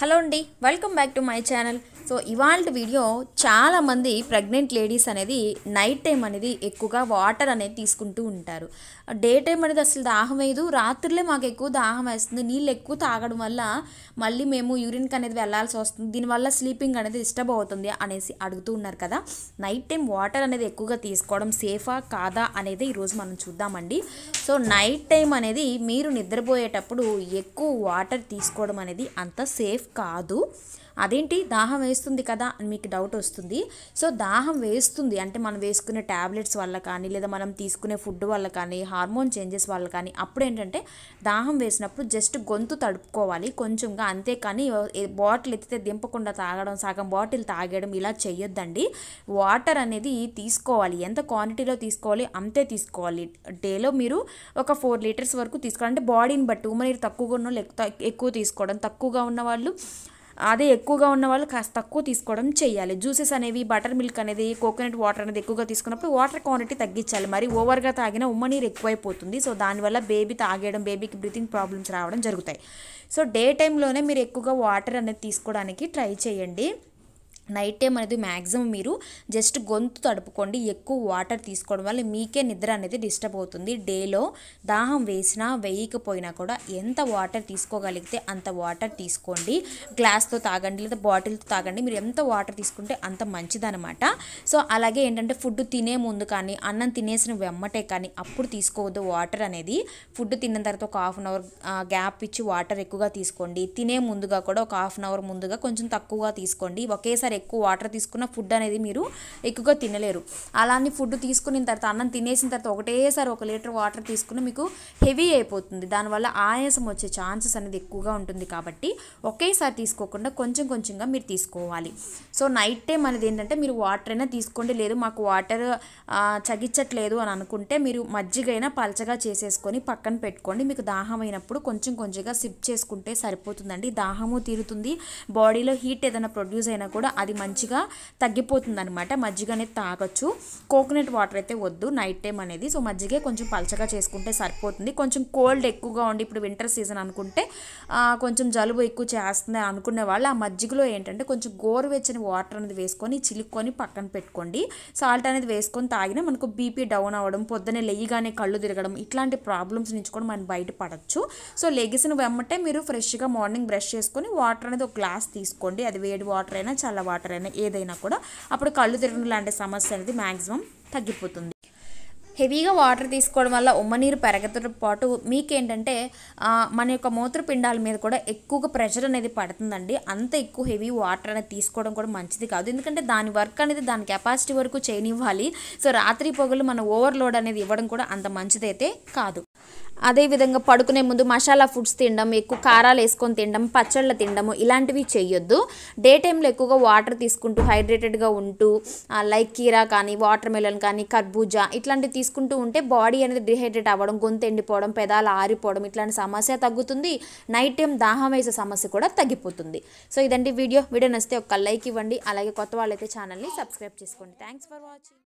hello అండి welcome back to my channel so ఇవాళ video చాలామంది ప్రెగ్నెంట్ లేడీస్ అనేది నైట్ టైం అనేది ఎక్కువగా వాటర్ అనేది తీసుకుంటూ ఉంటారు డే టైం అనేది అసలు దాహం వేయదు రాత్రులే మాకు ఎక్కువ దాహం వేస్తుంది నీళ్ళు ఎక్కువ తాగడం వల్ల మళ్ళీ మేము యూరిన్కి అనేది వెళ్ళాల్సి వస్తుంది దీనివల్ల స్లీపింగ్ అనేది డిస్టర్బ్ అవుతుంది అనేసి అడుగుతూ ఉన్నారు కదా నైట్ టైం వాటర్ అనేది ఎక్కువగా తీసుకోవడం సేఫా కాదా అనేది ఈరోజు మనం చూద్దామండి సో నైట్ టైం అనేది మీరు నిద్రపోయేటప్పుడు ఎక్కువ వాటర్ తీసుకోవడం అనేది అంత సేఫ్ కాదు అదేంటి దాహం వేస్తుంది కదా అని మీకు డౌట్ వస్తుంది సో దాహం వేస్తుంది అంటే మనం వేసుకునే ట్యాబ్లెట్స్ వల్ల కానీ లేదా మనం తీసుకునే ఫుడ్ వల్ల కానీ హార్మోన్ చేంజెస్ వల్ల కానీ అప్పుడు ఏంటంటే దాహం వేసినప్పుడు జస్ట్ గొంతు తడుపుకోవాలి కొంచెంగా అంతే కానీ బాటిల్ ఎత్తితే దింపకుండా తాగడం సగం బాటిల్ తాగడం ఇలా చేయొద్దండి వాటర్ అనేది తీసుకోవాలి ఎంత క్వాంటిటీలో తీసుకోవాలి అంతే తీసుకోవాలి డేలో మీరు ఒక ఫోర్ లీటర్స్ వరకు తీసుకోవాలి అంటే బాడీని బట్టి ఉమ్మ నీరు తక్కువగా ఉన్న ఎక్కువ తీసుకోవడం తక్కువగా ఉన్న వాళ్ళు అదే ఎక్కువగా ఉన్న వాళ్ళు కాస్త తక్కువ తీసుకోవడం చేయాలి జ్యూసెస్ అనేవి బటర్ మిల్క్ అనేది కోకోనట్ వాటర్ అనేది ఎక్కువగా తీసుకున్నప్పుడు వాటర్ క్వాంటిటీ తగ్గించాలి మరి ఓవర్గా తాగిన ఉమ్మనీరు ఎక్కువైపోతుంది సో దానివల్ల బేబీ తాగేయడం బేబీకి బ్రీతింగ్ ప్రాబ్లమ్స్ రావడం జరుగుతాయి సో డే టైంలోనే మీరు ఎక్కువగా వాటర్ అనేది తీసుకోవడానికి ట్రై చేయండి నైట్ టైం అనేది మ్యాక్సిమం మీరు జస్ట్ గొంతు తడుపుకోండి ఎక్కువ వాటర్ తీసుకోవడం వల్ల మీకే నిద్ర అనేది డిస్టర్బ్ అవుతుంది డేలో దాహం వేసినా వేయకపోయినా కూడా ఎంత వాటర్ తీసుకోగలిగితే అంత వాటర్ తీసుకోండి గ్లాస్తో తాగండి లేదా బాటిల్తో తాగండి మీరు ఎంత వాటర్ తీసుకుంటే అంత మంచిదనమాట సో అలాగే ఏంటంటే ఫుడ్ తినే ముందు కానీ అన్నం తినేసిన వెమ్మటే కానీ అప్పుడు తీసుకోవద్దు వాటర్ అనేది ఫుడ్ తిన్న తర్వాత ఒక హాఫ్ అన్ అవర్ గ్యాప్ ఇచ్చి వాటర్ ఎక్కువగా తీసుకోండి తినే ముందుగా కూడా ఒక హాఫ్ అన్ అవర్ ముందుగా కొంచెం తక్కువగా తీసుకోండి ఒకేసారి ఎక్కువ వాటర్ తీసుకున్న ఫుడ్ అనేది మీరు ఎక్కువగా తినలేరు అలానే ఫుడ్ తీసుకున్న తర్వాత అన్నం తినేసిన తర్వాత ఒకటేసారి ఒక లీటర్ వాటర్ తీసుకుని మీకు హెవీ అయిపోతుంది దానివల్ల ఆయాసం వచ్చే ఛాన్సెస్ అనేది ఎక్కువగా ఉంటుంది కాబట్టి ఒకేసారి తీసుకోకుండా కొంచెం కొంచెంగా మీరు తీసుకోవాలి సో నైట్ టైం అనేది ఏంటంటే మీరు వాటర్ అయినా తీసుకోండి లేదు మాకు వాటర్ చగించట్లేదు అని అనుకుంటే మీరు మజ్జిగైనా పలచగా చేసేసుకొని పక్కన పెట్టుకోండి మీకు దాహం అయినప్పుడు కొంచెం కొంచెంగా సిప్ చేసుకుంటే సరిపోతుందండి దాహము తీరుతుంది బాడీలో హీట్ ఏదైనా ప్రొడ్యూస్ అయినా కూడా అది మంచిగా తగ్గిపోతుంది అనమాట మజ్జిగ అనేది తాగొచ్చు కోకోనట్ వాటర్ అయితే వద్దు నైట్ టైం అనేది సో మజ్జిగే కొంచెం పలచగా చేసుకుంటే సరిపోతుంది కొంచెం కోల్డ్ ఎక్కువగా ఉండి ఇప్పుడు వింటర్ సీజన్ అనుకుంటే కొంచెం జలుబు ఎక్కువ చేస్తుంది అనుకునే వాళ్ళు ఆ మజ్జిగలో ఏంటంటే కొంచెం గోరువెచ్చని వాటర్ అనేది వేసుకొని చిలుక్కొని పక్కన పెట్టుకోండి సాల్ట్ అనేది వేసుకొని తాగినా మనకు బీపీ డౌన్ అవ్వడం పొద్దున్నే లెయ్యగానే కళ్ళు తిరగడం ఇట్లాంటి ప్రాబ్లమ్స్ నుంచి కూడా మనం బయటపడచ్చు సో లెగిసిన వెమ్మటే మీరు ఫ్రెష్గా మార్నింగ్ బ్రష్ చేసుకొని వాటర్ అనేది ఒక గ్లాస్ తీసుకోండి అది వేడి వాటర్ అయినా చాలా వాటర్ వాటర్ అయినా ఏదైనా కూడా అప్పుడు కళ్ళు తిరగడం లాంటి సమస్య అనేది మ్యాక్సిమం తగ్గిపోతుంది హెవీగా వాటర్ తీసుకోవడం వల్ల ఉమ్మనీరు పెరగతో పాటు మీకేంటంటే మన యొక్క మూత్రపిండాల మీద కూడా ఎక్కువగా ప్రెషర్ అనేది పడుతుందండి అంత ఎక్కువ హెవీ వాటర్ అనేది తీసుకోవడం కూడా మంచిది కాదు ఎందుకంటే దాని వర్క్ అనేది దాని కెపాసిటీ వరకు చేయనివ్వాలి సో రాత్రి పొగలు మన ఓవర్లోడ్ అనేది ఇవ్వడం కూడా అంత మంచిదైతే కాదు అదేవిధంగా పడుకునే ముందు మసాలా ఫుడ్స్ తినడం ఎక్కువ కారాలు వేసుకొని తినడం పచ్చళ్ళు తినడము ఇలాంటివి చేయొద్దు డే టైంలో ఎక్కువగా వాటర్ తీసుకుంటూ హైడ్రేటెడ్గా ఉంటూ లైక్ కీరా కానీ వాటర్ మెలన్ కానీ కర్బూజా ఇట్లాంటివి తీసుకుంటూ ఉంటే బాడీ అనేది డిహైడ్రేట్ అవ్వడం గొంతు ఎండిపోవడం పెదాలు ఆరిపోవడం ఇట్లాంటి సమస్య తగ్గుతుంది నైట్ టైం దాహం వేసే సమస్య కూడా తగ్గిపోతుంది సో ఇదండి వీడియో వీడియో నచ్చితే ఒక లైక్ ఇవ్వండి అలాగే కొత్త వాళ్ళైతే ఛానల్ని సబ్స్క్రైబ్ చేసుకోండి థ్యాంక్స్ ఫర్ వాచింగ్